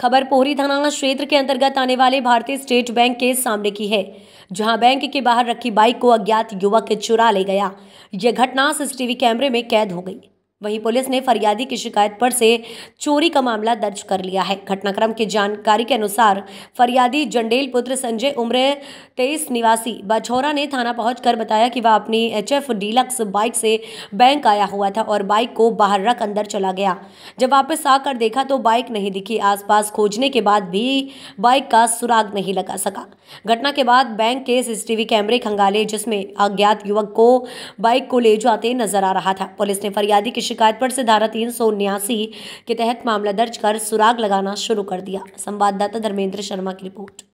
खबर पोहरी थाना क्षेत्र के अंतर्गत आने वाले भारतीय स्टेट बैंक के सामने की है जहां बैंक के बाहर रखी बाइक को अज्ञात युवक चुरा ले गया यह घटना सीसीटीवी कैमरे में कैद हो गई वहीं पुलिस ने फरियादी की शिकायत पर से चोरी का मामला दर्ज कर लिया है घटनाक्रम की जानकारी के अनुसार फरियादी जंडेल पुत्र संजय उम्र तेईस निवासी बछौरा ने थाना पहुंचकर बताया कि वह अपनी एच एफ डीलक्स बाइक से बैंक आया हुआ था और बाइक को बाहर रख अंदर चला गया जब वापस आकर देखा तो बाइक नहीं दिखी आसपास खोजने के बाद भी बाइक का सुराग नहीं लगा सका घटना के बाद बैंक के सीसीटीवी कैमरे खंगाले जिसमें अज्ञात युवक को बाइक को ले जाते नजर आ रहा था पुलिस ने फरियादी की शिकायत पर से धारा तीन सौ उन्यासी के तहत मामला दर्ज कर सुराग लगाना शुरू कर दिया संवाददाता धर्मेंद्र शर्मा की रिपोर्ट